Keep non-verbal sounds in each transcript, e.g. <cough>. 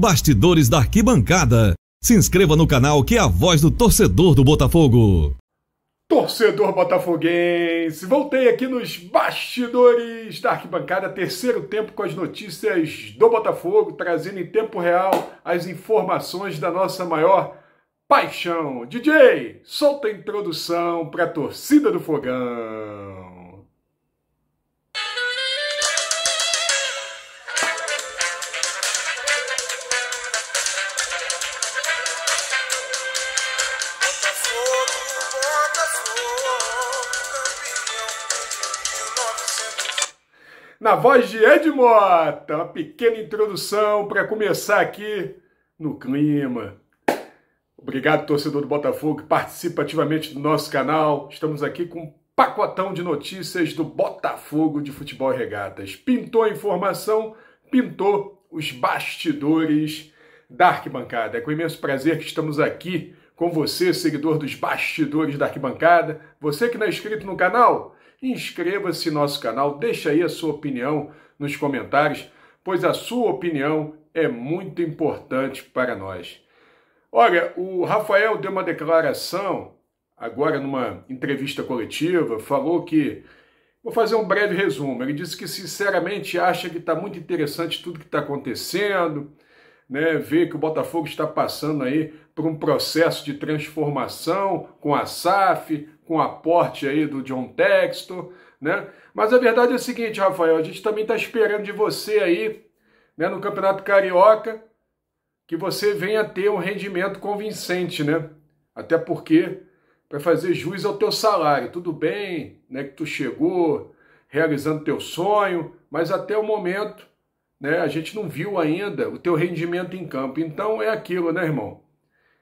Bastidores da Arquibancada. Se inscreva no canal que é a voz do torcedor do Botafogo. Torcedor botafoguense, voltei aqui nos bastidores da arquibancada, terceiro tempo com as notícias do Botafogo, trazendo em tempo real as informações da nossa maior paixão. DJ, solta a introdução para a torcida do Fogão. na voz de Ed Mota. Uma pequena introdução para começar aqui no clima. Obrigado, torcedor do Botafogo, que participa ativamente do nosso canal. Estamos aqui com um pacotão de notícias do Botafogo de Futebol e Regatas. Pintou a informação, pintou os bastidores da arquibancada. É com imenso prazer que estamos aqui com você, seguidor dos bastidores da arquibancada. Você que não é inscrito no canal, Inscreva-se no nosso canal, deixa aí a sua opinião nos comentários, pois a sua opinião é muito importante para nós. Olha, o Rafael deu uma declaração agora numa entrevista coletiva, falou que Vou fazer um breve resumo. Ele disse que sinceramente acha que está muito interessante tudo que está acontecendo, né, ver que o Botafogo está passando aí por um processo de transformação com a SAF, com o aporte aí do John Texto, né? Mas a verdade é o seguinte, Rafael, a gente também está esperando de você aí, né, no Campeonato Carioca, que você venha ter um rendimento convincente, né? Até porque para fazer juiz ao teu salário, tudo bem, né, que tu chegou realizando teu sonho, mas até o momento né? A gente não viu ainda o teu rendimento em campo. Então é aquilo, né, irmão?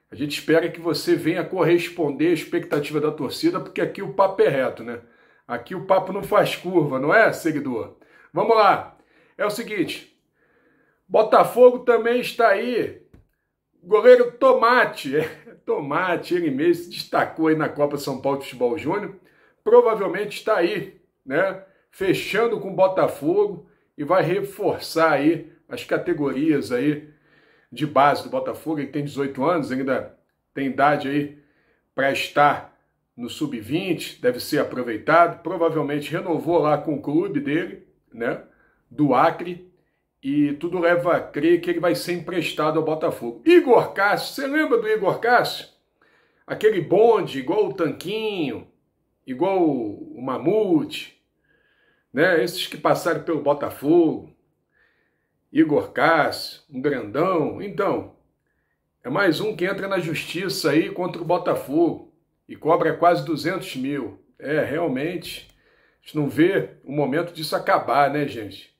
A gente espera que você venha corresponder à expectativa da torcida, porque aqui o papo é reto, né? Aqui o papo não faz curva, não é, seguidor? Vamos lá. É o seguinte, Botafogo também está aí. Goleiro Tomate, <laughs> é, Tomate, ele mesmo se destacou aí na Copa São Paulo de Futebol Júnior. Provavelmente está aí, né? Fechando com o Botafogo e vai reforçar aí as categorias aí de base do Botafogo, ele tem 18 anos, ainda tem idade aí para estar no sub-20, deve ser aproveitado, provavelmente renovou lá com o clube dele, né, do Acre, e tudo leva a crer que ele vai ser emprestado ao Botafogo. Igor Cássio, você lembra do Igor Cássio? Aquele bonde igual o Tanquinho, igual o Mamute, né? Esses que passaram pelo Botafogo, Igor Cássio, um grandão. Então, é mais um que entra na justiça aí contra o Botafogo e cobra quase 200 mil. É, realmente, a gente não vê o momento disso acabar, né, gente?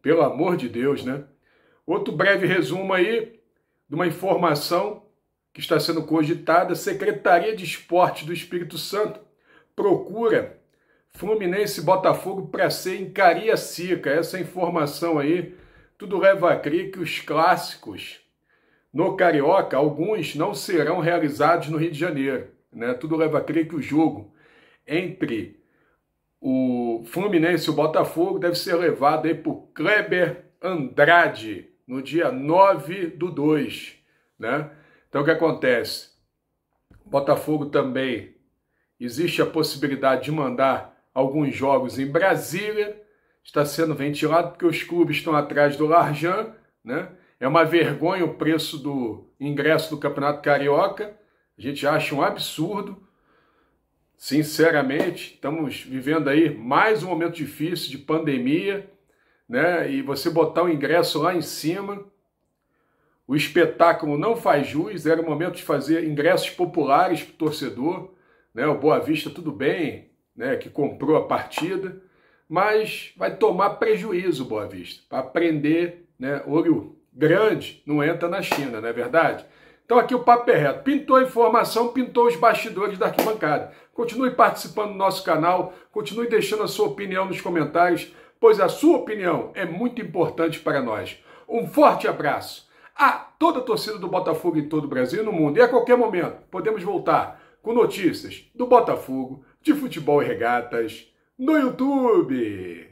Pelo amor de Deus, né? Outro breve resumo aí de uma informação que está sendo cogitada. Secretaria de Esporte do Espírito Santo procura Fluminense Botafogo para ser em Cariacica. Essa informação aí, tudo leva a crer que os clássicos no Carioca, alguns não serão realizados no Rio de Janeiro. Né? Tudo leva a crer que o jogo entre o Fluminense e o Botafogo deve ser levado aí por Kleber Andrade no dia 9 do 2. Né? Então o que acontece? Botafogo também existe a possibilidade de mandar alguns jogos em Brasília, está sendo ventilado porque os clubes estão atrás do Larjan, né? É uma vergonha o preço do ingresso do Campeonato Carioca. A gente acha um absurdo. Sinceramente, estamos vivendo aí mais um momento difícil de pandemia, né? E você botar o ingresso lá em cima, o espetáculo não faz jus. Era o momento de fazer ingressos populares para o torcedor, né? O Boa Vista tudo bem, né, que comprou a partida, mas vai tomar prejuízo Boa Vista, para aprender, né, olho grande não entra na China, não é verdade? Então aqui o papo é reto. Pintou a informação, pintou os bastidores da arquibancada. Continue participando do nosso canal, continue deixando a sua opinião nos comentários, pois a sua opinião é muito importante para nós. Um forte abraço a toda a torcida do Botafogo em todo o Brasil e no mundo. E a qualquer momento podemos voltar com notícias do Botafogo, de futebol e regatas no YouTube.